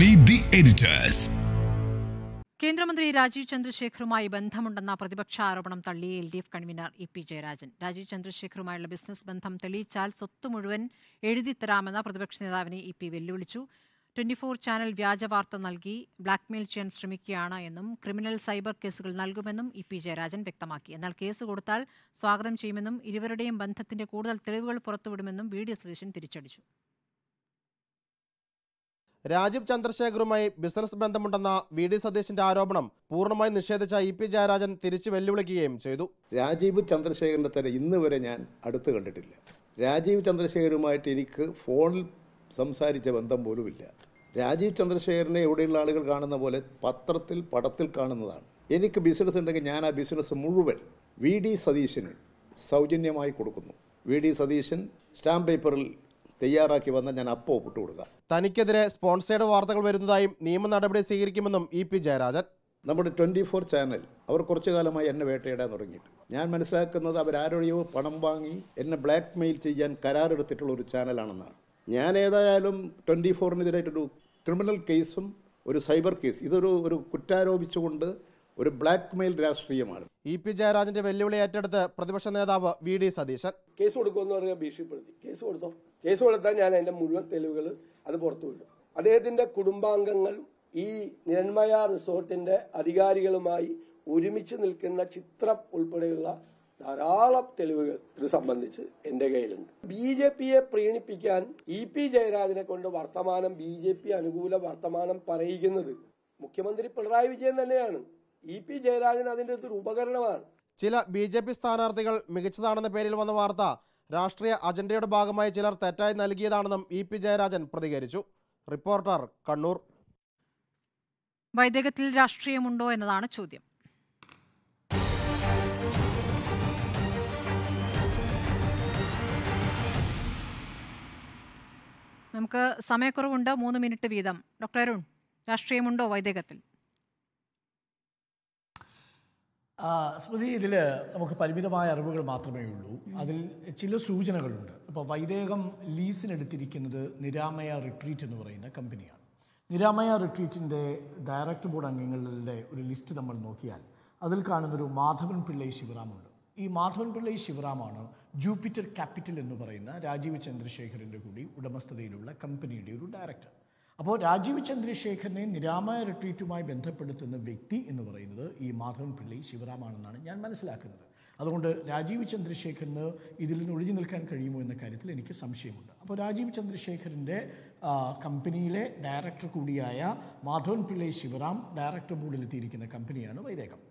Meet the editors കേന്ദ്രമന്ത്രി രാജീവ് ചന്ദ്രശേഖറുമായി ബന്ധമുണ്ടെന്ന പ്രതിപക്ഷ ആരോപണം തള്ളി L D F convener E P Jayarajan Rajeev ചന്ദ്രശേഖറുമായുള്ള ബിസിനസ് ബന്ധം തെളിയിച്ചാൽ സ്വത്ത് മുഴുവൻ എഴുതിത്തരാമെന്ന പ്രതിപക്ഷ നേതാവിനെ ഇ പി വെല്ലുവിളിച്ചു ട്വന്റി ഫോർ ചാനൽ വ്യാജ വാർത്ത നൽകി ബ്ലാക്ക്മെയിൽ ചെയ്യാൻ ശ്രമിക്കുകയാണ് എന്നും ക്രിമിനൽ സൈബർ കേസുകൾ നൽകുമെന്നും ഇ പി ജയരാജൻ വ്യക്തമാക്കി എന്നാൽ കേസ് കൊടുത്താൽ സ്വാഗതം ചെയ്യുമെന്നും ഇരുവരുടെയും ബന്ധത്തിന്റെ കൂടുതൽ തെളിവുകൾ പുറത്തുവിടുമെന്നും വി ഡി സുരേഷൻ തിരിച്ചടിച്ചു രാജീവ് ചന്ദ്രശേഖറുമായി ബിസിനസ് ബന്ധമുണ്ടെന്ന വി ഡി സതീശിന്റെ ആരോപണം പൂർണ്ണമായി നിഷേധിച്ച ഇ പി ജയരാജൻ തിരിച്ചു വെല്ലുവിളിക്കുകയും ചെയ്തു രാജീവ് ചന്ദ്രശേഖരന്റെ തന്നെ ഇന്ന് വരെ ഞാൻ അടുത്ത് കണ്ടിട്ടില്ല രാജീവ് ചന്ദ്രശേഖരുമായിട്ട് എനിക്ക് ഫോണിൽ സംസാരിച്ച ബന്ധം പോലുമില്ല രാജീവ് ചന്ദ്രശേഖരനെ എവിടെയുള്ള ആളുകൾ കാണുന്ന പോലെ പത്രത്തിൽ പടത്തിൽ കാണുന്നതാണ് എനിക്ക് ബിസിനസ് ഉണ്ടെങ്കിൽ ഞാൻ ആ ബിസിനസ് മുഴുവൻ വി ഡി സതീശന് സൗജന്യമായി കൊടുക്കുന്നു വി ഡി സതീശൻ സ്റ്റാമ്പ് പേപ്പറിൽ തയ്യാറാക്കി വന്നാൽ ഞാൻ അപ്പോ ഒപ്പിട്ട് കൊടുക്കുക തനിക്കെതിരെ സ്പോൺസേഡ് വാർത്തകൾ വരുന്നതായും നിയമ നടപടി സ്വീകരിക്കുമെന്നും ഇ പി ജയരാജൻ നമ്മുടെ ട്വൻറ്റി ഫോർ ചാനൽ അവർ കുറച്ചു കാലമായി എന്നെ വേട്ടയിടാൻ തുടങ്ങിയിട്ട് ഞാൻ മനസ്സിലാക്കുന്നത് അവരാരുടെയോ പണം വാങ്ങി എന്നെ ബ്ലാക്ക് മെയിൽ ചെയ്യാൻ കരാറെടുത്തിട്ടുള്ള ഒരു ചാനലാണെന്നാണ് ഞാൻ ഏതായാലും ട്വൻറ്റി ഫോറിനെതിരായിട്ടൊരു ക്രിമിനൽ കേസും ഒരു സൈബർ കേസ് ഇതൊരു ഒരു കുറ്റാരോപിച്ചുകൊണ്ട് ഒരു ബ്ലാക്ക് മെയിൽ രാഷ്ട്രീയമാണ് ഇ പി ജയരാജന്റെ വെല്ലുവിളി ഏറ്റെടുത്ത് പ്രതിപക്ഷ നേതാവ് വി ഡി സതീശൻ കേസ് കൊടുക്കുമെന്ന് പറഞ്ഞാൽ ഭീഷണിപ്പെടുത്തി കേസ് കൊടുത്തോ കേസ് കൊടുത്താൽ ഞാൻ അതിന്റെ മുഴുവൻ തെളിവുകൾ അത് പുറത്തുവിടും അദ്ദേഹത്തിന്റെ കുടുംബാംഗങ്ങൾ ഈ നിരന്മയ റിസോർട്ടിന്റെ അധികാരികളുമായി ഒരുമിച്ച് നിൽക്കുന്ന ചിത്രം ഉൾപ്പെടെയുള്ള ധാരാളം തെളിവുകൾ ഇത് സംബന്ധിച്ച് എന്റെ കയ്യിലുണ്ട് ബി ജെ പിയെ പ്രീണിപ്പിക്കാൻ ഇ പി ജയരാജനെ കൊണ്ട് വർത്തമാനം ബി ജെ പി അനുകൂല വർത്തമാനം പറയിക്കുന്നത് മുഖ്യമന്ത്രി പിണറായി വിജയൻ തന്നെയാണ് ഇ പി ജയരാജൻ അതിന്റെ ഒരു ഉപകരണമാണ് ചില ബി ജെ പി സ്ഥാനാർത്ഥികൾ മികച്ചതാണെന്ന പേരിൽ വന്ന വാർത്ത രാഷ്ട്രീയ അജണ്ടയുടെ ഭാഗമായി ചിലർ തെറ്റായി നൽകിയതാണെന്നും ഇ പി ജയരാജൻ പ്രതികരിച്ചു റിപ്പോർട്ടർ കണ്ണൂർ വൈദികത്തിൽ രാഷ്ട്രീയമുണ്ടോ എന്നതാണ് ചോദ്യം നമുക്ക് സമയക്കുറവുണ്ട് മൂന്ന് മിനിറ്റ് വീതം ഡോക്ടർ അരുൺ രാഷ്ട്രീയമുണ്ടോ വൈദികത്തിൽ സ്മൃതി ഇതിൽ നമുക്ക് പരിമിതമായ അറിവുകൾ മാത്രമേ ഉള്ളൂ അതിൽ ചില സൂചനകളുണ്ട് അപ്പോൾ വൈദേഹം ലീസിനെടുത്തിരിക്കുന്നത് നിരാമയ റിട്രീറ്റ് എന്ന് പറയുന്ന കമ്പനിയാണ് നിരാമയ റിട്രീറ്റിൻ്റെ ഡയറക്ടർ ബോർഡ് അംഗങ്ങളുടെ ഒരു ലിസ്റ്റ് നമ്മൾ നോക്കിയാൽ അതിൽ കാണുന്നൊരു മാധവൻ പിള്ളൈ ശിവറാമുണ്ട് ഈ മാധവൻ പിള്ളൈ ശിവറാമാണ് ജൂപ്പിറ്റർ ക്യാപിറ്റൽ എന്ന് പറയുന്ന രാജീവ് ചന്ദ്രശേഖരൻ്റെ കൂടി ഉടമസ്ഥതയിലുള്ള കമ്പനിയുടെ ഒരു ഡയറക്ടർ അപ്പോൾ രാജീവ് ചന്ദ്രശേഖരനെ നിരാമയ റിട്രീറ്റുമായി ബന്ധപ്പെടുത്തുന്ന വ്യക്തി എന്ന് പറയുന്നത് ഈ മാധവൻ പിള്ളി ശിവറാമാണെന്നാണ് ഞാൻ മനസ്സിലാക്കുന്നത് അതുകൊണ്ട് രാജീവ് ചന്ദ്രശേഖരന് ഇതിൽ നിന്ന് ഒഴിഞ്ഞു നിൽക്കാൻ കഴിയുമോ എന്ന കാര്യത്തിൽ എനിക്ക് സംശയമുണ്ട് അപ്പോൾ രാജീവ് ചന്ദ്രശേഖരൻ്റെ കമ്പനിയിലെ ഡയറക്ടർ കൂടിയായ മാധവൻ പിള്ളി ശിവറാം ഡയറക്ടർ ബോർഡിൽ കമ്പനിയാണ് വൈരേഖം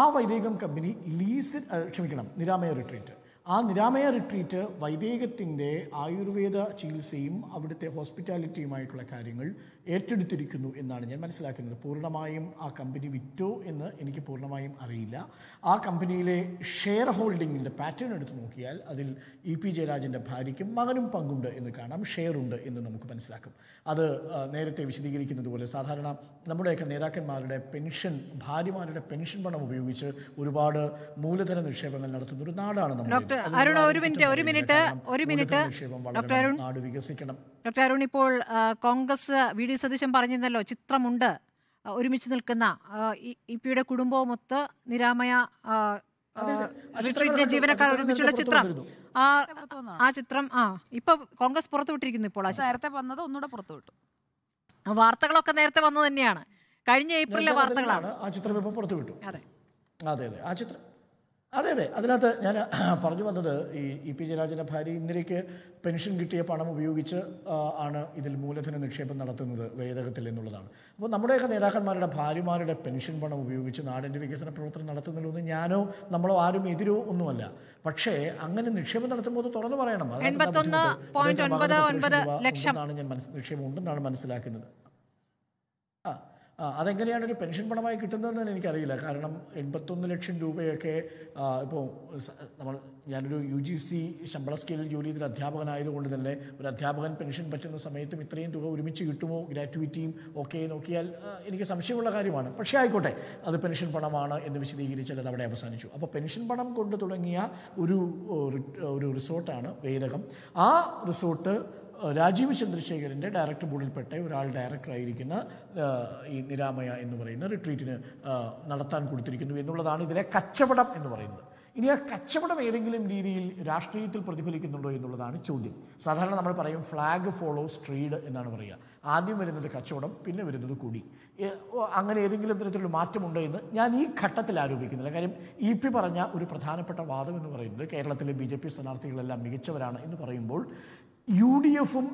ആ വൈരേഖം കമ്പനി ലീസ് ക്ഷമിക്കണം നിരാമയ റിട്രീറ്റ് ആ നിരാമയ റിട്രീറ്റ് വൈദേഹത്തിൻ്റെ ആയുർവേദ ചികിത്സയും അവിടുത്തെ ഹോസ്പിറ്റാലിറ്റിയുമായിട്ടുള്ള കാര്യങ്ങൾ ഏറ്റെടുത്തിരിക്കുന്നു എന്നാണ് ഞാൻ മനസ്സിലാക്കുന്നത് പൂർണ്ണമായും ആ കമ്പനി വിറ്റോ എന്ന് എനിക്ക് പൂർണ്ണമായും അറിയില്ല ആ കമ്പനിയിലെ ഷെയർ ഹോൾഡിങ്ങിൻ്റെ പാറ്റേൺ എടുത്തു നോക്കിയാൽ അതിൽ ഇ പി ജയരാജൻ്റെ ഭാര്യയ്ക്കും മകനും പങ്കുണ്ട് എന്ന് കാണാം ഷെയർ ഉണ്ട് എന്ന് നമുക്ക് മനസ്സിലാക്കും അത് നേരത്തെ വിശദീകരിക്കുന്നത് പോലെ സാധാരണ നമ്മുടെയൊക്കെ നേതാക്കന്മാരുടെ പെൻഷൻ ഭാര്യമാരുടെ പെൻഷൻ പണം ഉപയോഗിച്ച് ഒരുപാട് മൂലധന നിക്ഷേപങ്ങൾ നടത്തുന്ന ഒരു നാടാണ് നമ്മുടെ ഒരു മിനിറ്റ് ഒരു മിനിറ്റ് ഒരു മിനിറ്റ് നിക്ഷേപം വളരെ നാട് വികസിക്കണം ഡോക്ടർ അരുൺ ഇപ്പോൾ കോൺഗ്രസ് വി ഡി സതീശൻ പറഞ്ഞിരുന്നല്ലോ ചിത്രമുണ്ട് ഒരുമിച്ച് നിൽക്കുന്ന ഇ പിയുടെ കുടുംബവുമൊത്ത് നിരാമയ ജീവനക്കാർ ഒരുമിച്ചുള്ള ചിത്രം ആ ചിത്രം ആ ഇപ്പൊ കോൺഗ്രസ് പുറത്തുവിട്ടിരിക്കുന്നു ഇപ്പോൾ നേരത്തെ വന്നത് ഒന്നുകൂടെ പുറത്തുവിട്ടു വാർത്തകളൊക്കെ നേരത്തെ വന്നത് തന്നെയാണ് കഴിഞ്ഞ ഏപ്രിലെ വാർത്തകളാണ് ആ ചിത്രം ഇപ്പൊ പുറത്തുവിട്ടു അതെ അതെ അതെ ആ ചിത്രം അതെ അതെ അതിനകത്ത് ഞാൻ പറഞ്ഞു വന്നത് ഈ ഇ പി ജയരാജൻ്റെ ഭാര്യ ഇന്ദിരയ്ക്ക് പെൻഷൻ കിട്ടിയ പണം ഉപയോഗിച്ച് ആണ് ഇതിൽ മൂലധന നിക്ഷേപം നടത്തുന്നത് വേദകത്തിൽ എന്നുള്ളതാണ് അപ്പോൾ നമ്മുടെയൊക്കെ നേതാക്കന്മാരുടെ ഭാര്യമാരുടെ പെൻഷൻ പണം ഉപയോഗിച്ച് നാടിൻ്റെ വികസന പ്രവർത്തനം നടത്തുന്നതിലൊന്നും ഞാനോ നമ്മളോ ആരും എതിരോ ഒന്നുമല്ല പക്ഷേ അങ്ങനെ നിക്ഷേപം നടത്തുമ്പോൾ തുറന്നു പറയണം അതാണ് ഞാൻ മനസ്സിലാക്കുന്നത് അതെങ്ങനെയാണ് ഒരു പെൻഷൻ പണമായി കിട്ടുന്നതെന്ന് എനിക്കറിയില്ല കാരണം എൺപത്തൊന്ന് ലക്ഷം രൂപയൊക്കെ ഇപ്പോൾ നമ്മൾ ഞാനൊരു യു ജി സി ശമ്പള സ്കെയിലിൽ ജോലി ചെയ്തൊരു അധ്യാപകനായതുകൊണ്ട് തന്നെ ഒരു അധ്യാപകൻ പെൻഷൻ പറ്റുന്ന സമയത്തും ഇത്രയും തുക ഒരുമിച്ച് കിട്ടുമോ ഗ്രാറ്റുവിറ്റിയും ഒക്കെ നോക്കിയാൽ എനിക്ക് സംശയമുള്ള കാര്യമാണ് പക്ഷേ ആയിക്കോട്ടെ അത് പെൻഷൻ പണമാണ് എന്ന് വിശദീകരിച്ചാൽ അത് അവിടെ അവസാനിച്ചു അപ്പോൾ പെൻഷൻ പണം കൊണ്ട് തുടങ്ങിയ ഒരു ഒരു റിസോർട്ടാണ് വേദകം ആ റിസോർട്ട് രാജീവ് ചന്ദ്രശേഖരൻ്റെ ഡയറക്ടർ ബോർഡിൽപ്പെട്ട ഒരാൾ ഡയറക്ടറായിരിക്കുന്ന ഈ നിരാമയ എന്ന് പറയുന്ന റിട്രീറ്റിന് നടത്താൻ കൊടുത്തിരിക്കുന്നു എന്നുള്ളതാണ് ഇതിലെ കച്ചവടം എന്ന് പറയുന്നത് ഇനി ആ കച്ചവടം ഏതെങ്കിലും രീതിയിൽ രാഷ്ട്രീയത്തിൽ പ്രതിഫലിക്കുന്നുണ്ടോ എന്നുള്ളതാണ് ചോദ്യം സാധാരണ നമ്മൾ പറയും ഫ്ലാഗ് ഫോളോ സ്ട്രീഡ് എന്നാണ് പറയുക ആദ്യം വരുന്നത് കച്ചവടം പിന്നെ വരുന്നത് കൂടി അങ്ങനെ ഏതെങ്കിലും തരത്തിലുള്ള മാറ്റമുണ്ടോ എന്ന് ഞാൻ ഈ ഘട്ടത്തിൽ ആരോപിക്കുന്നില്ല കാര്യം ഇ പി പറഞ്ഞ ഒരു പ്രധാനപ്പെട്ട വാദം എന്ന് പറയുന്നത് കേരളത്തിലെ ബി ജെ പി സ്ഥാനാർത്ഥികളെല്ലാം മികച്ചവരാണ് എന്ന് പറയുമ്പോൾ യു ഡി എഫും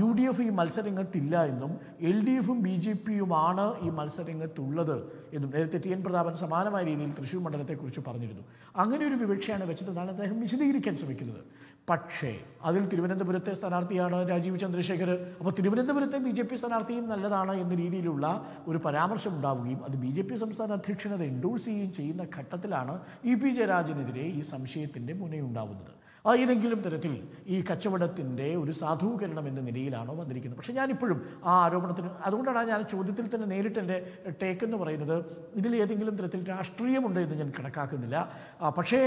യു ഡി എഫ് ഈ മത്സരരംഗത്തില്ല എന്നും എൽ ഡി എഫും ബി ജെ പിയുമാണ് ഈ മത്സരരംഗത്തുള്ളത് എന്നും നേരത്തെ ടി എൻ പ്രതാപൻ സമാനമായ രീതിയിൽ തൃശ്ശൂർ മണ്ഡലത്തെക്കുറിച്ച് പറഞ്ഞിരുന്നു അങ്ങനെ ഒരു വിവക്ഷയാണ് വെച്ചതെന്നാണ് അദ്ദേഹം വിശദീകരിക്കാൻ ശ്രമിക്കുന്നത് പക്ഷേ അതിൽ തിരുവനന്തപുരത്തെ സ്ഥാനാർത്ഥിയാണ് രാജീവ് ചന്ദ്രശേഖർ അപ്പോൾ തിരുവനന്തപുരത്തെ ബി ജെ പി സ്ഥാനാർത്ഥിയും നല്ലതാണ് എന്ന രീതിയിലുള്ള ഒരു പരാമർശം ഉണ്ടാവുകയും അത് ബി ജെ പി സംസ്ഥാന അധ്യക്ഷനത് എൻഡോഴ്സ് ചെയ്യുകയും ചെയ്യുന്ന ഘട്ടത്തിലാണ് ഇ പി ജയരാജനെതിരെ ഈ സംശയത്തിൻ്റെ മുനയുണ്ടാവുന്നത് ഏതെങ്കിലും തരത്തിൽ ഈ കച്ചവടത്തിൻ്റെ ഒരു സാധൂകരണം എന്ന നിലയിലാണോ വന്നിരിക്കുന്നത് പക്ഷേ ഞാനിപ്പോഴും ആ ആരോപണത്തിന് അതുകൊണ്ടാണ് ഞാൻ ചോദ്യത്തിൽ തന്നെ നേരിട്ട് എൻ്റെ ടേക്ക് എന്ന് പറയുന്നത് ഇതിൽ ഏതെങ്കിലും തരത്തിൽ രാഷ്ട്രീയമുണ്ട് എന്ന് ഞാൻ കണക്കാക്കുന്നില്ല പക്ഷേ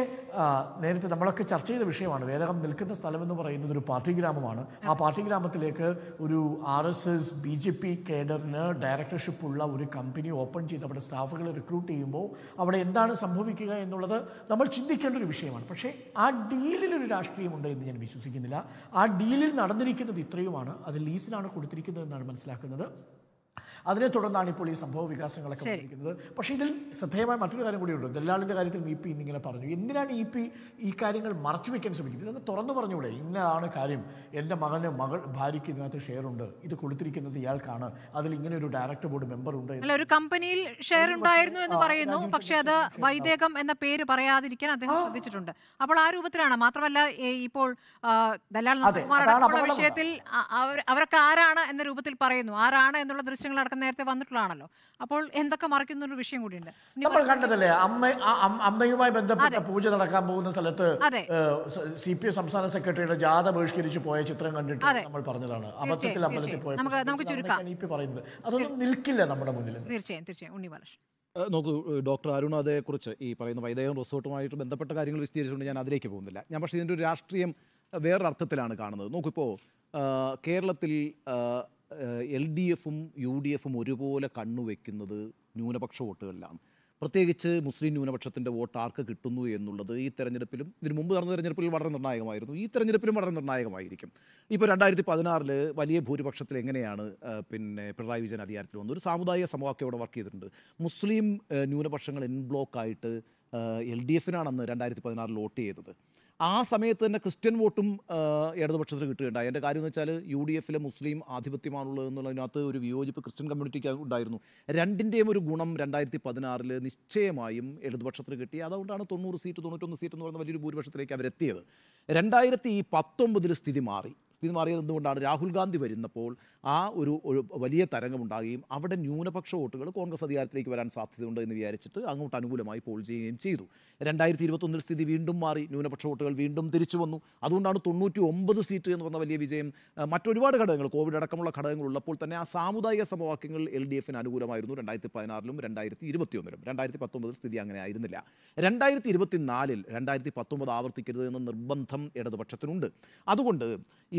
നേരത്തെ നമ്മളൊക്കെ ചർച്ച ചെയ്ത വിഷയമാണ് വേദകം നിൽക്കുന്ന സ്ഥലമെന്ന് പറയുന്നത് ഒരു പാർട്ടി ഗ്രാമമാണ് ആ പാർട്ടി ഗ്രാമത്തിലേക്ക് ഒരു R S S B J P കേഡറിന് ഡയറക്ടർഷിപ്പ് ഉള്ള ഒരു കമ്പനി ഓപ്പൺ ചെയ്ത് അവിടെ സ്റ്റാഫുകളെ റിക്രൂട്ട് ചെയ്യുമ്പോൾ അവിടെ എന്താണ് സംഭവിക്കുക എന്നുള്ളത് നമ്മൾ ചിന്തിക്കേണ്ട ഒരു വിഷയമാണ് പക്ഷേ ആ ഡീലിലൊരു രാഷ്ട്രീയമുണ്ട് എന്ന് ഞാൻ വിശ്വസിക്കുന്നില്ല ആ ഡീലിൽ നടന്നിരിക്കുന്നത് ഇത്രയുമാണ് അത് ലീസിലാണ് കൊടുത്തിരിക്കുന്നത് എന്നാണ് മനസ്സിലാക്കുന്നത് അതിനെ തുടർന്നാണ് ഇപ്പോൾ ഈ സംഭവ വികാസങ്ങളൊക്കെ വന്നിരിക്കുന്നത് പക്ഷേ ഇതിൽ ശ്രദ്ധേയമായ മറ്റൊരു കാര്യം കൂടിയുണ്ട് ദല്ലാളിൻ്റെ കാര്യത്തിൽ ഇ പി ഇന്നിങ്ങനെ പറഞ്ഞു എന്തിനാണ് ഇ പി ഈ കാര്യങ്ങൾ മറച്ചു വയ്ക്കാൻ ശ്രമിക്കുന്നത് ഇതൊന്ന് തുറന്നു പറഞ്ഞുകൂടെ ഇന്നതാണ് കാര്യം എൻ്റെ മകന് മകൾ ഭാര്യയ്ക്ക് ഇതിനകത്ത് ഷെയർ ഉണ്ട് ഇത് കൊടുത്തിരിക്കുന്നത് ഇയാൾക്കാണ് അതിൽ ഇങ്ങനെ ഒരു ഡയറക്ടർ ബോർഡ് മെമ്പർ ഉണ്ട് ഒരു കമ്പനിയിൽ ഷെയർ ഉണ്ടായിരുന്നു എന്ന് പറയുന്നു പക്ഷേ അത് വൈദേകം എന്ന പേര് പറയാതിരിക്കാൻ അദ്ദേഹം ശ്രദ്ധിച്ചിട്ടുണ്ട് അപ്പോൾ ആ രൂപത്തിലാണ് മാത്രമല്ല ഇപ്പോൾ ദല്ലാൾ വിഷയത്തിൽ അവരൊക്കെ ആരാണ് എന്ന രൂപത്തിൽ പറയുന്നു ആരാണ് എന്നുള്ള ദൃശ്യങ്ങൾ മാർക്കം നേരത്തെ വന്നിട്ടുള്ളതാണല്ലോ അപ്പോൾ എന്തൊക്കെ മറിക്കുന്ന ഒരു വിഷയം കൂടിയുണ്ട് നമ്മൾ കണ്ടതല്ലേ അമ്മ അമ്മയുമായി ബന്ധപ്പെട്ട പൂജ നടക്കാൻ പോകുന്ന സ്ഥലത്ത് സി പി എം സംസ്ഥാന സെക്രട്ടറിയുടെ ജാഥ ബഹിഷ്കരിച്ചു പോയ ചിത്രം കണ്ടിട്ട് നമ്മൾ പറഞ്ഞതാണ് അബദ്ധത്തിൽ അമ്പലത്തിൽ പോയത് നമുക്ക് ചുരുക്കാം അതൊന്നും നിൽക്കില്ല നമ്മുടെ മുന്നിൽ തീർച്ചയായും തീർച്ചയായും ഉണ്ണി ബാലകൃഷ്ണൻ നോക്കൂ ഡോക്ടർ അരുൺ അതേക്കുറിച്ച് ഈ പറയുന്ന വൈദേഹം റിസോർട്ടുമായിട്ട് ബന്ധപ്പെട്ട കാര്യങ്ങൾ വിശദീകരിച്ചുകൊണ്ട് ഞാൻ അതിലേക്ക് പോകുന്നില്ല ഞാൻ പക്ഷേ ഇതിൻ്റെ ഒരു രാഷ്ട്രീയം വേറൊരർത്ഥത്തിലാണ് കാണുന്നത് നോക്കിപ്പോൾ കേരളത്തിൽ എൽ ഡി എഫും യു ഡി എഫും ഒരുപോലെ കണ്ണുവെക്കുന്നത് ന്യൂനപക്ഷ വോട്ടുകളിലാണ് പ്രത്യേകിച്ച് മുസ്ലിം ന്യൂനപക്ഷത്തിൻ്റെ വോട്ട് ആർക്ക് കിട്ടുന്നു എന്നുള്ളത് ഈ തെരഞ്ഞെടുപ്പിലും ഇതിനു മുമ്പ് നടന്ന തെരഞ്ഞെടുപ്പിൽ വളരെ നിർണായകമായിരുന്നു ഈ തെരഞ്ഞെടുപ്പിലും വളരെ നിർണായകമായിരിക്കും ഇപ്പോൾ രണ്ടായിരത്തി പതിനാറിൽ വലിയ ഭൂരിപക്ഷത്തിൽ എങ്ങനെയാണ് പിന്നെ പിണറായി വിജയൻ അധികാരത്തിൽ വന്നത് ഒരു സാമുദായിക സമവാക്യം ഇവിടെ വർക്ക് ചെയ്തിട്ടുണ്ട് മുസ്ലിം ന്യൂനപക്ഷങ്ങൾ ഇൻ ബ്ലോക്കായിട്ട് എൽ ഡി എഫിനാണെന്ന് രണ്ടായിരത്തി പതിനാറിൽ വോട്ട് ചെയ്തത് ആ സമയത്ത് തന്നെ ക്രിസ്ത്യൻ വോട്ടും ഇടതുപക്ഷത്തിന് കിട്ടുകയുണ്ടായി എൻ്റെ കാര്യം എന്ന് വെച്ചാൽ യു ഡി എഫിലെ മുസ്ലിം ആധിപത്യമാണുള്ളത് എന്നുള്ളതിനകത്ത് ഒരു വിയോജിപ്പ് ക്രിസ്ത്യൻ കമ്മ്യൂണിറ്റിക്ക് ഉണ്ടായിരുന്നു രണ്ടിൻ്റെയും ഒരു ഗുണം രണ്ടായിരത്തി പതിനാറിൽ നിശ്ചയമായും ഇടതുപക്ഷത്തിന് കിട്ടി അതുകൊണ്ടാണ് തൊണ്ണൂറ് സീറ്റ് തൊണ്ണൂറ്റൊന്ന് സീറ്റ് എന്ന് പറയുന്ന വലിയൊരു ഭൂരിപക്ഷത്തിലേക്ക് അവരെത്തിയത് രണ്ടായിരത്തി പത്തൊമ്പതിൽ സ്ഥിതി മാറി സ്ഥിതി മാറിയത് എന്തുകൊണ്ടാണ് രാഹുൽ ഗാന്ധി വരുന്നപ്പോൾ ആ ഒരു വലിയ തരംഗമുണ്ടാകുകയും അവിടെ ന്യൂനപക്ഷ വോട്ടുകൾ കോൺഗ്രസ് അധികാരത്തിലേക്ക് വരാൻ സാധ്യതയുണ്ട് എന്ന് വിചാരിച്ചിട്ട് അങ്ങോട്ട് അനുകൂലമായി പോൾ ചെയ്യുകയും ചെയ്തു രണ്ടായിരത്തി ഇരുപത്തൊന്നിൽ സ്ഥിതി വീണ്ടും മാറി ന്യൂനപക്ഷ വോട്ടുകൾ വീണ്ടും തിരിച്ചു വന്നു അതുകൊണ്ടാണ് തൊണ്ണൂറ്റി ഒമ്പത് സീറ്റ് എന്ന് പറഞ്ഞ വലിയ വിജയം മറ്റൊരുപാട് ഘടകങ്ങൾ കോവിഡ് അടക്കമുള്ള ഘടകങ്ങൾ ഉള്ളപ്പോൾ തന്നെ ആ സാമുദായിക സമവാക്യങ്ങൾ എൽ ഡി എഫിന് അനുകൂലമായിരുന്നു രണ്ടായിരത്തി പതിനാറിലും രണ്ടായിരത്തി ഇരുപത്തിയൊന്നിലും രണ്ടായിരത്തി പത്തൊമ്പതിൽ സ്ഥിതി അങ്ങനെ ആയിരുന്നില്ല രണ്ടായിരത്തി ഇരുപത്തിനാലിൽ രണ്ടായിരത്തി പത്തൊമ്പത് ആവർത്തിക്കരുത് എന്ന നിർബന്ധം ഇടതുപക്ഷത്തിനുണ്ട് അതുകൊണ്ട്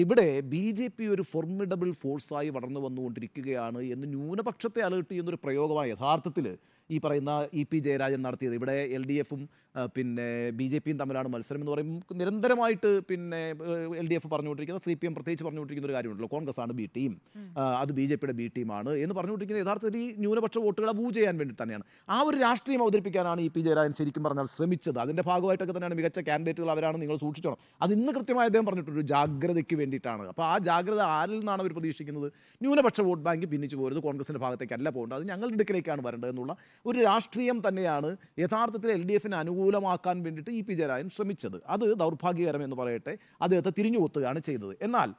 ഈ ഇവിടെ ബി ജെ പി ഒരു ഫോർമിഡബിൾ ഫോഴ്സായി വളർന്നു വന്നുകൊണ്ടിരിക്കുകയാണ് എന്ന് ന്യൂനപക്ഷത്തെ അലേർട്ട് ചെയ്യുന്നൊരു പ്രയോഗമാണ് യഥാർത്ഥത്തിൽ ഈ പറയുന്ന ഇ പി ജയരാജൻ നടത്തിയത് ഇവിടെ എൽ ഡി എഫും പിന്നെ ബി ജെ പിയും തമ്മിലാണ് മത്സരം എന്ന് പറയുമ്പോൾ നിരന്തരമായിട്ട് പിന്നെ എൽ ഡി എഫ് പറഞ്ഞുകൊണ്ടിരിക്കുന്നത് സി പി എം പ്രത്യേകിച്ച് പറഞ്ഞുകൊണ്ടിരിക്കുന്ന ഒരു കാര്യമുണ്ടല്ലോ കോൺഗ്രസ് ആണ് ബി ടീം അത് ബി ജെ പിയുടെ ബി ടീമാണ് എന്ന് പറഞ്ഞുകൊണ്ടിരിക്കുന്നത് യഥാർത്ഥത്തിൽ ഈ ന്യൂനപക്ഷ വോട്ടുകളെ വൂ ചെയ്യാൻ വേണ്ടി തന്നെയാണ് ആ ഒരു രാഷ്ട്രീയം അവതരിപ്പിക്കാനാണ് ഇ പി ജയരാജൻ ശരിക്കും പറഞ്ഞാൽ ശ്രമിച്ചത് അതിൻ്റെ ഭാഗമായിട്ടൊക്കെ തന്നെയാണ് മികച്ച കാൻഡിഡേറ്റുകൾ അവരാണ് നിങ്ങൾ സൂക്ഷിച്ചോണം അത് ഇന്ന് കൃത്യമായി അദ്ദേഹം പറഞ്ഞിട്ടൊരു ജാഗ്രതയ്ക്ക് വേണ്ടിയിട്ടാണ് അപ്പോൾ ആ ജാഗ്രത ആരിൽ നിന്നാണ് അവർ പ്രതീക്ഷിക്കുന്നത് ന്യൂനപക്ഷ വോട്ട് ബാങ്ക് പിന്നിച്ച് പോരുന്നത് കോൺഗ്രസിൻ്റെ ഭാഗത്തേക്കല്ല പോകേണ്ടത് അത് ഞങ്ങളുടെ ഇടുക്കിലേക്കാണ് വരേണ്ടത് എന്നുള്ള ഒരു രാഷ്ട്രീയം തന്നെയാണ് യഥാർത്ഥത്തിൽ എൽ ഡി എഫിന് അനുകൂലമാക്കാൻ വേണ്ടിയിട്ട് ഇ പി ജയരാജൻ ശ്രമിച്ചത് അത് ദൗർഭാഗ്യകരം എന്ന് പറയട്ടെ അദ്ദേഹത്തെ തിരിഞ്ഞുകൊത്തുകയാണ് ചെയ്തത് എന്നാൽ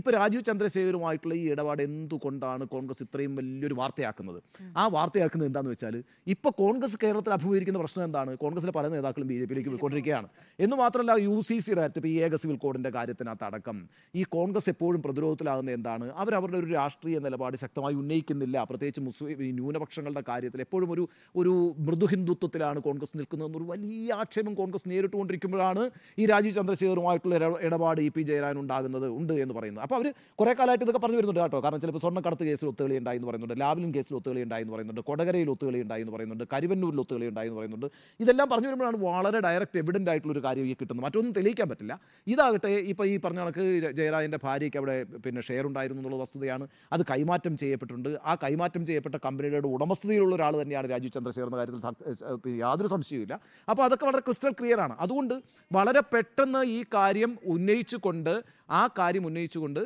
ഇപ്പോൾ രാജീവ് ചന്ദ്രശേഖരുമായിട്ടുള്ള ഈ ഇടപാട് എന്തുകൊണ്ടാണ് കോൺഗ്രസ് ഇത്രയും വലിയൊരു വാർത്തയാക്കുന്നത് ആ വാർത്തയാക്കുന്നത് എന്താണെന്ന് വെച്ചാൽ ഇപ്പോൾ കോൺഗ്രസ് കേരളത്തിൽ അഭിമുഖീകരിക്കുന്ന പ്രശ്നം എന്താണ് കോൺഗ്രസിലെ പല നേതാക്കളും ബി ജെ പിയിലേക്ക് പോയിക്കൊണ്ടിരിക്കുകയാണ് എന്ന് മാത്രമല്ല യു സി സിയുടെ കാര്യത്തിൽ ഇപ്പോൾ ഈ ഏക സിവിൽ കോഡിൻ്റെ കാര്യത്തിനകത്ത് അടക്കം ഈ കോൺഗ്രസ് എപ്പോഴും പ്രതിരോധത്തിലാകുന്ന എന്താണ് അവരവരുടെ ഒരു രാഷ്ട്രീയ നിലപാട് ശക്തമായി ഉന്നയിക്കുന്നില്ല പ്രത്യേകിച്ച് മുസ്ലിം ന്യൂനപക്ഷങ്ങളുടെ കാര്യത്തിൽ എപ്പോഴും ഒരു ഒരു മൃദു ഹിന്ദുത്വത്തിലാണ് കോൺഗ്രസ് ഒരു വലിയ ആക്ഷേപം കോൺഗ്രസ് നേരിട്ടുകൊണ്ടിരിക്കുമ്പോഴാണ് ഈ രാജീവ് ചന്ദ്രശേഖറുമായിട്ടുള്ള ഇടപാട് ഇ പി ജയരാൻ ഉണ്ടാകുന്നത് ഉണ്ട് എന്ന് പറയുന്നത് അപ്പോൾ അവർ കുറേ കാലമായിട്ട് ഇതൊക്കെ പറഞ്ഞു വരുന്നുണ്ട് കേട്ടോ കാരണം ചിലപ്പോൾ സ്വർണ്ണക്കടത്ത് കേസിൽ ഒത്തുകളി ഉണ്ടായെന്ന് എന്ന് പറയുന്നുണ്ട് ലാവലിൻ കേസിൽ ഒത്തുകളി ഉണ്ടായെന്ന് എന്ന് പറയുന്നുണ്ട് കൊടകരയിൽ ഒത്തുകളി ഉണ്ടായെന്ന് എന്ന് പറയുന്നുണ്ട് കരുവന്നൂരിൽ ഒത്തുകളി ഉണ്ടായെന്ന് എന്ന് പറയുന്നുണ്ട് ഇതെല്ലാം പറഞ്ഞു വരുമ്പോഴാണ് വളരെ ഡയറക്റ്റ് എവിഡൻ്റ് ആയിട്ടുള്ളൊരു കാര്യം ഈ കിട്ടുന്നത് മറ്റൊന്നും തെളിയിക്കാൻ പറ്റില്ല ഇതാകട്ടെ ഇപ്പോൾ ഈ പറഞ്ഞ കണക്ക് ജയരാജൻ്റെ ഭാര്യയ്ക്ക് അവിടെ പിന്നെ ഷെയർ ഉണ്ടായിരുന്നു എന്നുള്ള വസ്തുതയാണ് അത് കൈമാറ്റം ചെയ്യപ്പെട്ടിട്ടുണ്ട് ആ കൈമാറ്റം ചെയ്യപ്പെട്ട കമ്പനിയുടെ ഉടമസ്ഥതയിലുള്ള ഒരാൾ തന്നെയാണ് രാജീവ് ചന്ദ്രശേഖർ കാര്യത്തിൽ യാതൊരു സംശയവുമില്ല അപ്പോൾ അതൊക്കെ വളരെ ക്രിസ്റ്റൽ ക്ലിയർ ആണ് അതുകൊണ്ട് വളരെ പെട്ടെന്ന് ഈ കാര്യം ഉന്നയിച്ചുകൊണ്ട് ആ കാര്യം ഉന്നയിച്ചുകൊണ്ട്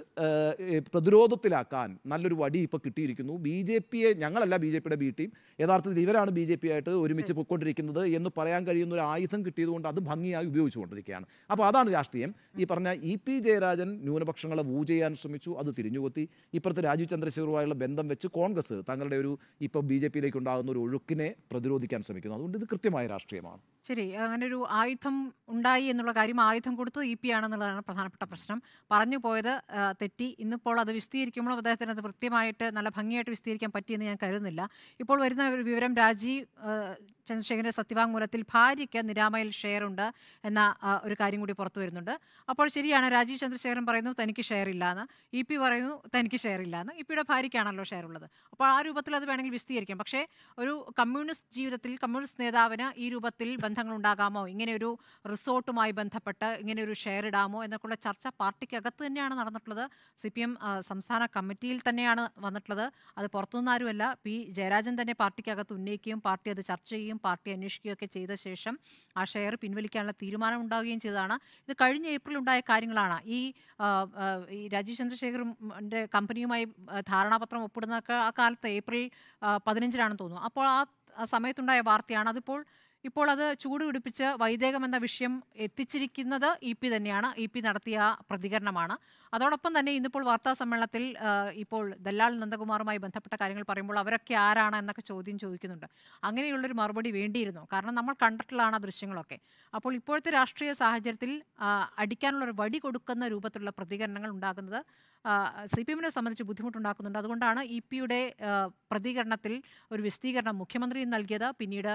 പ്രതിരോധത്തിലാക്കാൻ നല്ലൊരു വടി ഇപ്പോൾ കിട്ടിയിരിക്കുന്നു ബി ജെ പിയെ ഞങ്ങളല്ല ബി ജെ പിയുടെ ബി ടീം യഥാർത്ഥത്തിൽ ഇവരാണ് ബി ജെ പി ആയിട്ട് ഒരുമിച്ച് പൊയ്ക്കൊണ്ടിരിക്കുന്നത് എന്ന് പറയാൻ കഴിയുന്ന ഒരു ആയുധം കിട്ടിയതുകൊണ്ട് അത് ഭംഗിയായി ഉപയോഗിച്ചുകൊണ്ടിരിക്കുകയാണ് അപ്പോൾ അതാണ് രാഷ്ട്രീയം ഈ പറഞ്ഞ ഇ പി ജയരാജൻ ന്യൂനപക്ഷങ്ങളെ വൂ ചെയ്യാൻ ശ്രമിച്ചു അത് തിരിഞ്ഞുകൊത്തി ഇപ്പുറത്ത് രാജീവ് ചന്ദ്രശേഖറുമായുള്ള ബന്ധം വെച്ച് കോൺഗ്രസ് തങ്ങളുടെ ഒരു ഇപ്പോൾ ബി ജെ പിയിലേക്ക് ഉണ്ടാകുന്ന ഒരു ഒഴുക്കിനെ പ്രതിരോധിക്കാൻ ശ്രമിക്കുന്നു അതുകൊണ്ട് ഇത് കൃത്യമായ രാഷ്ട്രീയമാണ് ശരി അങ്ങനെ ഒരു ആയുധം ഉണ്ടായി എന്നുള്ള കാര്യം ആയുധം കൊടുത്ത് ഇ പി ആണെന്നുള്ളതാണ് പ്രധാനപ്പെട്ട പ്രശ്നം പറഞ്ഞു പോയത് തെറ്റി ഇന്നിപ്പോൾ അത് വിശദീകരിക്കുമ്പോൾ അദ്ദേഹത്തിന് അത് കൃത്യമായിട്ട് നല്ല ഭംഗിയായിട്ട് വിശദീകരിക്കാൻ പറ്റിയെന്ന് ഞാൻ കരുതുന്നില്ല ഇപ്പോൾ വരുന്ന ഒരു വിവരം രാജീവ് ചന്ദ്രശേഖരൻ്റെ സത്യവാങ്മൂലത്തിൽ ഭാര്യയ്ക്ക് നിരാമയിൽ ഷെയറുണ്ട് എന്ന ഒരു കാര്യം കൂടി പുറത്തു വരുന്നുണ്ട് അപ്പോൾ ശരിയാണ് രാജീവ് ചന്ദ്രശേഖരൻ പറയുന്നു തനിക്ക് ഷെയർ ഇല്ലാന്ന് ഇ പി പറയുന്നു തനിക്ക് ഷെയർ ഇല്ലാന്ന് ഇ പിയുടെ ഭാര്യയ്ക്കാണല്ലോ ഷെയർ ഉള്ളത് അപ്പോൾ ആ രൂപത്തിൽ അത് വേണമെങ്കിൽ വിശദീകരിക്കാം പക്ഷേ ഒരു കമ്മ്യൂണിസ്റ്റ് ജീവിതത്തിൽ കമ്മ്യൂണിസ്റ്റ് നേതാവിന് ഈ രൂപത്തിൽ ബന്ധങ്ങളുണ്ടാകാമോ ഇങ്ങനെ ഒരു റിസോർട്ടുമായി ബന്ധപ്പെട്ട് ഇങ്ങനെ ഒരു ഷെയർ ഇടാമോ എന്നൊക്കെയുള്ള ചർച്ച പാർട്ടി പാർട്ടിക്കകത്ത് തന്നെയാണ് നടന്നിട്ടുള്ളത് സി പി എം സംസ്ഥാന കമ്മിറ്റിയിൽ തന്നെയാണ് വന്നിട്ടുള്ളത് അത് പുറത്തുനിന്ന് ആരുമല്ല പി ജയരാജൻ തന്നെ പാർട്ടിക്കകത്ത് ഉന്നയിക്കുകയും പാർട്ടി അത് ചർച്ച ചെയ്യുകയും പാർട്ടി അന്വേഷിക്കുകയൊക്കെ ചെയ്ത ശേഷം ആ ഷെയർ പിൻവലിക്കാനുള്ള തീരുമാനം ഉണ്ടാവുകയും ചെയ്തതാണ് ഇത് കഴിഞ്ഞ ഏപ്രിൽ ഉണ്ടായ കാര്യങ്ങളാണ് ഈ ഈ രാജീവ് ചന്ദ്രശേഖറിൻ്റെ കമ്പനിയുമായി ധാരണാപത്രം ഒപ്പിടുന്ന ആ കാലത്ത് ഏപ്രിൽ പതിനഞ്ചിനാണെന്ന് തോന്നുന്നു അപ്പോൾ ആ സമയത്തുണ്ടായ വാർത്തയാണ് അതിപ്പോൾ ഇപ്പോൾ അത് ചൂടുപിടിപ്പിച്ച് വൈദേകം എന്ന വിഷയം എത്തിച്ചിരിക്കുന്നത് ഇ പി തന്നെയാണ് ഇ പി നടത്തിയ പ്രതികരണമാണ് അതോടൊപ്പം തന്നെ ഇന്നിപ്പോൾ വാർത്താ സമ്മേളനത്തിൽ ഇപ്പോൾ ദല്ലാൽ നന്ദകുമാറുമായി ബന്ധപ്പെട്ട കാര്യങ്ങൾ പറയുമ്പോൾ അവരൊക്കെ ആരാണ് എന്നൊക്കെ ചോദ്യം ചോദിക്കുന്നുണ്ട് അങ്ങനെയുള്ളൊരു മറുപടി വേണ്ടിയിരുന്നു കാരണം നമ്മൾ കണ്ടിട്ടുള്ളതാണ് ആ ദൃശ്യങ്ങളൊക്കെ അപ്പോൾ ഇപ്പോഴത്തെ രാഷ്ട്രീയ സാഹചര്യത്തിൽ അടിക്കാനുള്ള ഒരു വടി കൊടുക്കുന്ന രൂപത്തിലുള്ള പ്രതികരണങ്ങൾ ഉണ്ടാകുന്നത് സി പി എമ്മിനെ സംബന്ധിച്ച് ബുദ്ധിമുട്ടുണ്ടാക്കുന്നുണ്ട് അതുകൊണ്ടാണ് ഇ പിയുടെ പ്രതികരണത്തിൽ ഒരു വിശദീകരണം മുഖ്യമന്ത്രി നൽകിയത് പിന്നീട്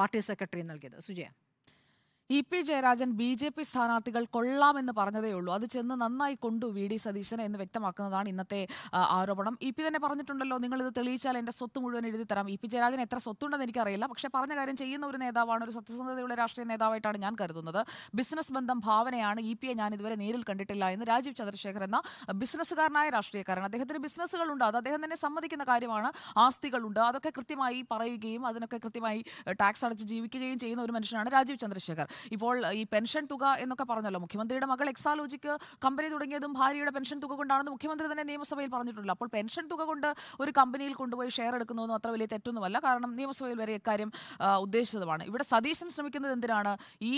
പാർട്ടി സെക്രട്ടറി നൽകിയത് സുജയ E P Jayarajan B J P സ്ഥാനാർത്ഥികൾ കൊള്ളാമെന്ന് പറഞ്ഞതേ ഉള്ളൂ അത് ചെന്ന് നന്നായി കൊണ്ടു വി ഡി സതീശനെ എന്ന് വ്യക്തമാക്കുന്നതാണ് ഇന്നത്തെ ആരോപണം ഇ പി തന്നെ പറഞ്ഞിട്ടുണ്ടല്ലോ നിങ്ങൾ ഇത് തെളിയിച്ചാൽ എൻ്റെ സ്വത്ത് മുഴുവൻ എഴുതി തരാം ഇ പി ജയരാജൻ എത്ര സ്വത്തുണ്ടെന്ന് എനിക്കറിയില്ല പക്ഷെ പറഞ്ഞ കാര്യം ചെയ്യുന്ന ഒരു നേതാവാണ് ഒരു സത്യസന്ധതയുള്ള രാഷ്ട്രീയ നേതാവായിട്ടാണ് ഞാൻ കരുതുന്നത് ബിസിനസ് ബന്ധം ഭാവനയാണ് ഇ എ ഞാൻ ഇതുവരെ നേരിൽ കണ്ടിട്ടില്ല എന്ന് രാജീവ് ചന്ദ്രശേഖർ എന്ന ബിസിനസ്സുകാരനായ രാഷ്ട്രീയക്കാരൻ അദ്ദേഹത്തിന് ബിസിനസ്സുകളുണ്ട് അത് അദ്ദേഹം തന്നെ സമ്മതിക്കുന്ന കാര്യമാണ് ആസ്തികളുണ്ട് അതൊക്കെ കൃത്യമായി പറയുകയും അതിനൊക്കെ കൃത്യമായി ടാക്സ് അടച്ച് ജീവിക്കുകയും ചെയ്യുന്ന ഒരു മനുഷ്യനാണ് രാജീവ് ചന്ദ്രശേഖർ ഇപ്പോൾ ഈ പെൻഷൻ തുക എന്നൊക്കെ പറഞ്ഞല്ലോ മുഖ്യമന്ത്രിയുടെ മകൾ എക്സാലോജിക്ക് കമ്പനി തുടങ്ങിയതും ഭാര്യയുടെ പെൻഷൻ തുക കൊണ്ടാണെന്ന് മുഖ്യമന്ത്രി തന്നെ നിയമസഭയിൽ പറഞ്ഞിട്ടുണ്ടല്ലോ അപ്പോൾ പെൻഷൻ തുക കൊണ്ട് ഒരു കമ്പനിയിൽ കൊണ്ടുപോയി ഷെയർ എടുക്കുന്നതൊന്നും അത്ര വലിയ തെറ്റൊന്നുമല്ല കാരണം നിയമസഭയിൽ വരെ ഇക്കാര്യം ഉദ്ദേശിച്ചതുമാണ് ഇവിടെ സതീശൻ ശ്രമിക്കുന്നത് എന്തിനാണ് ഈ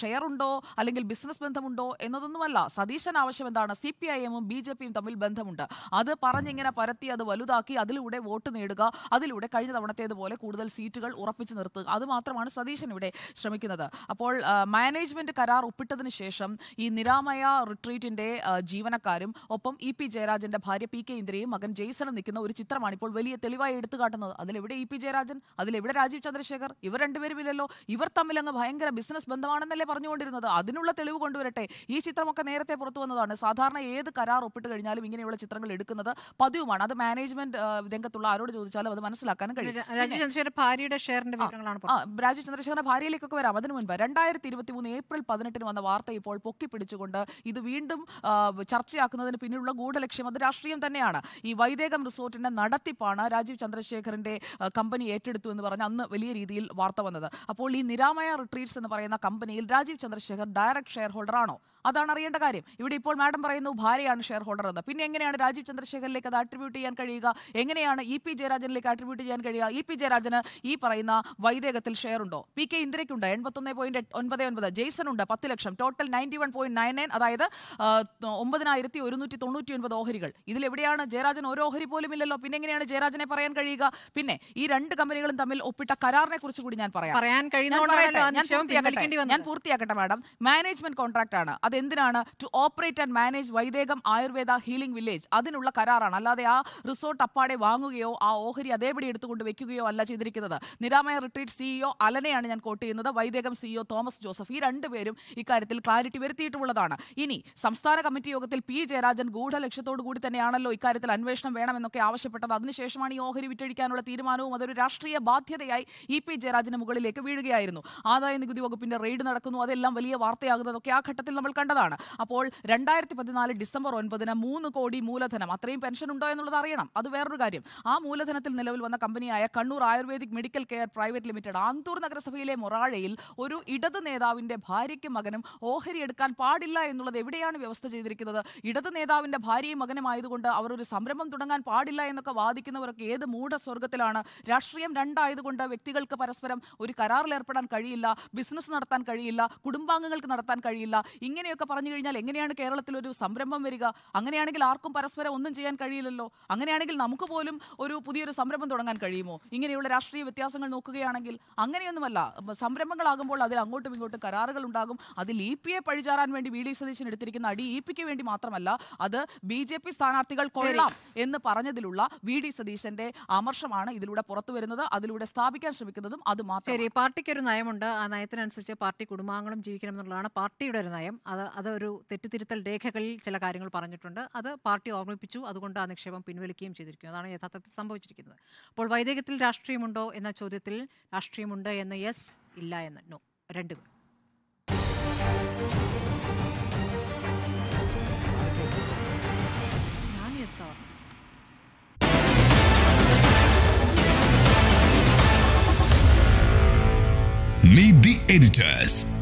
ഷെയർ ഉണ്ടോ അല്ലെങ്കിൽ ബിസിനസ് ബന്ധമുണ്ടോ എന്നതൊന്നുമല്ല സതീശൻ ആവശ്യം എന്താണ് സി പി ഐ എമ്മും ബി ജെ പിയും തമ്മിൽ ബന്ധമുണ്ട് അത് പറഞ്ഞിങ്ങനെ പരത്തി അത് വലുതാക്കി അതിലൂടെ വോട്ട് നേടുക അതിലൂടെ കഴിഞ്ഞ തവണത്തേതുപോലെ കൂടുതൽ സീറ്റുകൾ ഉറപ്പിച്ചു നിർത്തുക അതുമാത്രമാണ് സതീശൻ ഇവിടെ ശ്രമിക്കുന്നത് അപ്പോൾ മാനേജ്മെന്റ് കരാർ ഒപ്പിട്ടതിന് ശേഷം ഈ നിരാമയ റിട്രീറ്റിന്റെ ജീവനക്കാരും ഒപ്പം ഇ പി ജയരാജന്റെ ഭാര്യ പി കെ ഇന്ദ്രയും മകൻ ജെയ്സനും നിൽക്കുന്ന ഒരു ചിത്രമാണ് ഇപ്പോൾ വലിയ തെളിവായി എടുത്തു കാട്ടുന്നത് അതിലെവിടെ ഇ പി ജയരാജൻ അതിലെവിടെ രാജീവ് ചന്ദ്രശേഖർ ഇവർ രണ്ടുപേരും ഇല്ലല്ലോ ഇവർ തമ്മിൽ അങ്ങ് ഭയങ്കര ബിസിനസ് ബന്ധമാണെന്നല്ലേ പറഞ്ഞുകൊണ്ടിരുന്നത് അതിനുള്ള തെളിവ് കൊണ്ടുവരട്ടെ ഈ ചിത്രമൊക്കെ നേരത്തെ പുറത്തു വന്നതാണ് സാധാരണ ഏത് കരാർ ഒപ്പിട്ട് കഴിഞ്ഞാലും ഇങ്ങനെയുള്ള ചിത്രങ്ങൾ എടുക്കുന്നത് പതിവുമാണ് അത് മാനേജ്മെന്റ് രംഗത്തുള്ള ആരോട് ചോദിച്ചാലും അത് മനസ്സിലാക്കാനും കഴിയും രാജീവ് ചന്ദ്രശേഖരന്റെ ഭാര്യയുടെ ഷെയറിന്റെ രാജീവ് ചന്ദ്രശേഖരന്റെ ഭാര്യയിലേക്കൊക്കെ വരാം അതിനു മുൻപ് രണ്ടായിരത്തി ഇരുപത്തി മൂന്ന് ഏപ്രിൽ പതിനെട്ടിന് വന്ന വാർത്ത ഇപ്പോൾ പൊക്കിപ്പിടിച്ചുകൊണ്ട് ഇത് വീണ്ടും ചർച്ചയാക്കുന്നതിന് പിന്നിലുള്ള ഗൂഢലക്ഷ്യം അത് രാഷ്ട്രീയം തന്നെയാണ് ഈ വൈദേകം റിസോർട്ടിന്റെ നടത്തിപ്പാണ് രാജീവ് ചന്ദ്രശേഖറിന്റെ കമ്പനി ഏറ്റെടുത്തു എന്ന് പറഞ്ഞ് അന്ന് വലിയ രീതിയിൽ വാർത്ത വന്നത് അപ്പോൾ ഈ നിരാമയ റിട്രീറ്റ്സ് എന്ന് പറയുന്ന കമ്പനിയിൽ രാജീവ് ചന്ദ്രശേഖർ ഡയറക്ട് ഷെയർ ഹോൾഡറാണോ അതാണ് അറിയേണ്ട കാര്യം ഇവിടെ ഇപ്പോൾ മാഡം പറയുന്നു ഭാര്യയാണ് ഷെയർ ഹോൾഡർ എന്ന് പിന്നെ എങ്ങനെയാണ് രാജീവ് ചന്ദ്രശേഖരിലേക്ക് അത് ആട്രിബ്യൂട്ട് ചെയ്യാൻ കഴിയുക എങ്ങനെയാണ് ഇ പി ജയരാജനിലേക്ക് ആട്രിബ്യൂട്ട് ചെയ്യാൻ കഴിയുക ഇ പി ജയരാജന് ഈ പറയുന്ന വൈദേഹത്തിൽ ഷെയർ ഉണ്ടോ പി കെ ഇന്ദ്രയ്ക്കുണ്ട് എൺപത്തൊന്ന് പോയിന്റ് ഒൻപത് ഒൻപത് ജെയ്സൺ ഉണ്ട് പത്ത് ലക്ഷം total ninety one point nine nine അതായത് ഒമ്പതിനായിരത്തി ഒരുന്നൂറ്റി തൊണ്ണൂറ്റി ഒൻപത് ഓഹരികൾ എവിടെയാണ് ജയരാജൻ ഒരു ഓഹരി പോലും ഇല്ലല്ലോ പിന്നെ എങ്ങനെയാണ് ജയരാജനെ പറയാൻ കഴിയുക പിന്നെ ഈ രണ്ട് കമ്പനികളും തമ്മിൽ ഒപ്പിട്ട കരാറിനെ കുറിച്ച് കൂടി ഞാൻ പറയാം ഞാൻ പൂർത്തിയാക്കട്ടെ മാഡം മാനേജ്മെന്റ് കോൺട്രാക്ട് ആണ് അത് എന്തിനാണ് to operate and manage Vaidekam Ayurveda healing village അതിനുള്ള കരാറാണ് അല്ലാതെ ആ റിസോർട്ട് അപ്പാടെ വാങ്ങുകയോ ആ ഓഹരി അതേപടി എടുത്തുകൊണ്ട് വെക്കുകയോ അല്ല ചെയ്തിരിക്കുന്നത് നിരാമയ റിട്രീറ്റ് സിഇഒ അലനെയാണ് ഞാൻ കോട്ട് ചെയ്യുന്നത് വൈദേകം സിഇഒ തോമസ് ജോസഫ് ഈ രണ്ടുപേരും ഇക്കാര്യത്തിൽ ക്ലാരിറ്റി വരുത്തിയിട്ടുള്ളതാണ് ഇനി സംസ്ഥാന കമ്മിറ്റി യോഗത്തിൽ പി ജയരാജൻ ഗൂഢലക്ഷ്യത്തോടു കൂടി തന്നെയാണല്ലോ ഇക്കാര്യത്തിൽ അന്വേഷണം വേണമെന്നൊക്കെ ആവശ്യപ്പെട്ടത് അതിനുശേഷമാണ് ഈ ഓഹരി വിറ്റഴിക്കാനുള്ള തീരുമാനവും അതൊരു രാഷ്ട്രീയ ബാധ്യതയായി ഇ പി ജയരാജന് മുകളിലേക്ക് വീഴുകയായിരുന്നു ആദായ നികുതി വകുപ്പിന്റെ റെയ്ഡ് നടക്കുന്നു അതെല്ലാം വലിയ വാർത്തയാകുന്നതൊക്കെ ആ ഘട്ടത്തിൽ നമ്മൾ കണ്ടതാണ് അപ്പോൾ രണ്ടായിരത്തി പതിനാല് ഡിസംബർ ഒൻപതിന് മൂന്ന് കോടി മൂലധനം അത്രയും പെൻഷൻ ഉണ്ടോ എന്നുള്ളത് അറിയണം അത് വേറൊരു കാര്യം ആ മൂലധനത്തിൽ നിലവിൽ വന്ന കമ്പനിയായ Kannur Ayurvedic medical care private limited Anthoor നഗരസഭയിലെ മൊറാഴയിൽ ഒരു ഇടത് നേതാവിന്റെ ഭാര്യയ്ക്കും മകനും ഓഹരി എടുക്കാൻ പാടില്ല എന്നുള്ളത് എവിടെയാണ് വ്യവസ്ഥ ചെയ്തിരിക്കുന്നത് ഇടത് നേതാവിന്റെ ഭാര്യയും ആയതുകൊണ്ട് അവർ ഒരു സംരംഭം തുടങ്ങാൻ പാടില്ല എന്നൊക്കെ വാദിക്കുന്നവരൊക്കെ ഏത് മൂഢസ്വർഗത്തിലാണ് രാഷ്ട്രീയം രണ്ടായതുകൊണ്ട് വ്യക്തികൾക്ക് പരസ്പരം ഒരു കരാറിൽ ഏർപ്പെടാൻ കഴിയില്ല ബിസിനസ് നടത്താൻ കഴിയില്ല കുടുംബാംഗങ്ങൾക്ക് നടത്താൻ കഴിയില്ല ഇങ്ങനെ അങ്ങനെയൊക്കെ പറഞ്ഞു കഴിഞ്ഞാൽ എങ്ങനെയാണ് കേരളത്തിൽ ഒരു സംരംഭം വരിക അങ്ങനെയാണെങ്കിൽ ആർക്കും പരസ്പരം ഒന്നും ചെയ്യാൻ കഴിയില്ലല്ലോ അങ്ങനെയാണെങ്കിൽ നമുക്ക് പോലും ഒരു പുതിയൊരു സംരംഭം തുടങ്ങാൻ കഴിയുമോ ഇങ്ങനെയുള്ള രാഷ്ട്രീയ വ്യത്യാസങ്ങൾ നോക്കുകയാണെങ്കിൽ അങ്ങനെയൊന്നുമല്ല സംരംഭങ്ങളാകുമ്പോൾ അതിൽ അങ്ങോട്ടും ഇങ്ങോട്ടും കരാറുകൾ ഉണ്ടാകും അതിൽ ഇ എ പഴിചാറാൻ വേണ്ടി വി ഡി സതീശൻ എടുത്തിരിക്കുന്ന അടി ഇ പിക്ക് വേണ്ടി മാത്രമല്ല അത് ബി ജെ പി സ്ഥാനാർത്ഥികൾ കൊള്ളാം എന്ന് പറഞ്ഞതിലുള്ള വി ഡി സതീശന്റെ അമർഷമാണ് ഇതിലൂടെ പുറത്തു വരുന്നത് അതിലൂടെ സ്ഥാപിക്കാൻ ശ്രമിക്കുന്നതും അത് മാത്രം പാർട്ടിക്ക് ഒരു നയമുണ്ട് ആ നയത്തിനനുസരിച്ച് പാർട്ടി കുടുംബാംഗങ്ങളും ജീവിക്കണം എന്നുള്ളതാണ് പാർട്ടിയുടെ ഒരു നയം അത് അതൊരു തെറ്റുതിരുത്തൽ രേഖകളിൽ ചില കാര്യങ്ങൾ പറഞ്ഞിട്ടുണ്ട് അത് പാർട്ടി ഓർമ്മിപ്പിച്ചു അതുകൊണ്ട് ആ നിക്ഷേപം പിൻവലിക്കുകയും ചെയ്തിരിക്കുന്നു അതാണ് യഥാർത്ഥത്തിൽ സംഭവിച്ചിരിക്കുന്നത് അപ്പോൾ വൈദികത്തിൽ രാഷ്ട്രീയമുണ്ടോ എന്ന ചോദ്യത്തിൽ രാഷ്ട്രീയമുണ്ട് എന്ന് യെസ് ഇല്ല എന്ന് നോ രണ്ട് ഞാൻ ആണ് Meet the editors.